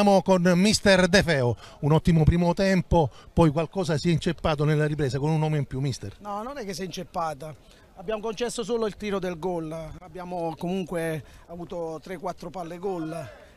Siamo con mister De Feo, un ottimo primo tempo, poi qualcosa si è inceppato nella ripresa con un uomo in più, mister. No, non è che si è inceppata. Abbiamo concesso solo il tiro del gol, abbiamo comunque avuto 3-4 palle gol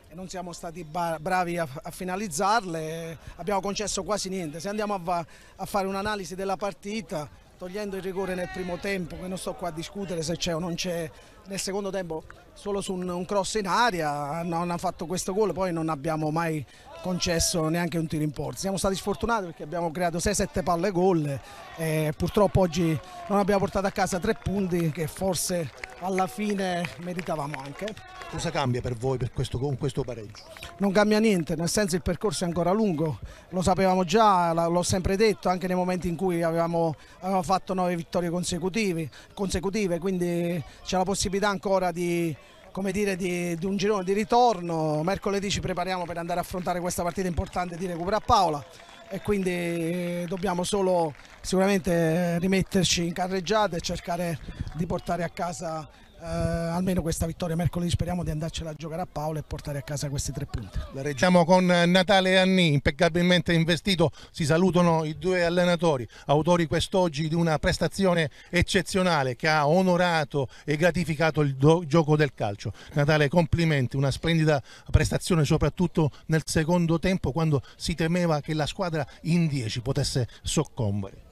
e non siamo stati bravi a, a, finalizzarle, abbiamo concesso quasi niente. Se andiamo a, a fare un'analisi della partita, togliendo il rigore nel primo tempo, che non sto qua a discutere se c'è o non c'è, nel secondo tempo solo su un, cross in aria non ha fatto questo gol, poi non abbiamo mai concesso neanche un tiro in porta. Siamo stati sfortunati perché abbiamo creato 6-7 palle gol e purtroppo oggi non abbiamo portato a casa tre punti che forse alla fine meritavamo anche. Cosa cambia per voi per questo, con questo pareggio? Non cambia niente, nel senso il percorso è ancora lungo, lo sapevamo già, l'ho sempre detto, anche nei momenti in cui avevamo, avevamo fatto 9 vittorie consecutive, consecutive, quindi c'è la possibilità ancora di come dire, di, di, un girone di ritorno. Mercoledì ci prepariamo per andare a affrontare questa partita importante di recupero a Paola e quindi eh, dobbiamo solo sicuramente rimetterci in carreggiata e cercare di portare a casa eh, almeno questa vittoria mercoledì speriamo di andarcela a giocare a Paolo e portare a casa questi tre punti. La reggiamo con eh, Natale Anni, impeccabilmente investito, si salutano i due allenatori, autori quest'oggi di una prestazione eccezionale che ha onorato e gratificato il gioco del calcio. Natale, complimenti, una splendida prestazione soprattutto nel secondo tempo quando si temeva che la squadra in 10 potesse soccombere.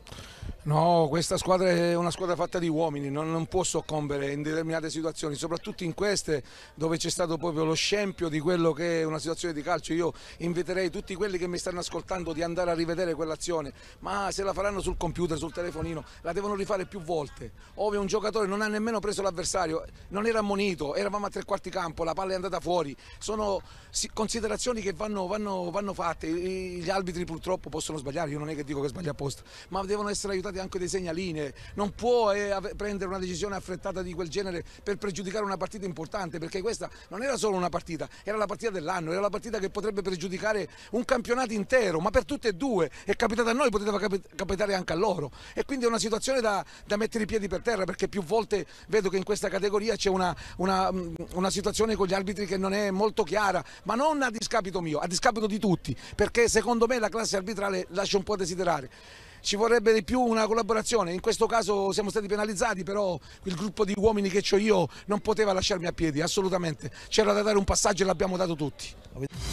No, questa squadra è una squadra fatta di uomini, non, non, può soccombere in determinate situazioni, soprattutto in queste dove c'è stato proprio lo scempio di quello che è una situazione di calcio. Io inviterei tutti quelli che mi stanno ascoltando di andare a rivedere quell'azione, ma se la faranno sul computer, sul telefonino, la devono rifare più volte. Ove un giocatore non ha nemmeno preso l'avversario, non era ammonito, eravamo a tre quarti campo, la palla è andata fuori. Sono considerazioni che vanno, vanno, vanno fatte, gli arbitri purtroppo possono sbagliare, io non è che dico che sbaglia apposta, ma devono essere essere aiutati anche dei segnaline, non può eh, prendere una decisione affrettata di quel genere per pregiudicare una partita importante, perché questa non era solo una partita, era la partita dell'anno, era la partita che potrebbe pregiudicare un campionato intero, ma per tutte e due, è capitata a noi, poteva capitare anche a loro e quindi è una situazione da, da mettere i piedi per terra perché più volte vedo che in questa categoria c'è una, una, mm, una situazione con gli arbitri che non è molto chiara, ma non a discapito mio, a discapito di tutti, perché secondo me la classe arbitrale lascia un po' a desiderare ci vorrebbe di più una collaborazione, in questo caso siamo stati penalizzati, però il gruppo di uomini che ho io non poteva lasciarmi a piedi, assolutamente, c'era da dare un passaggio e l'abbiamo dato tutti.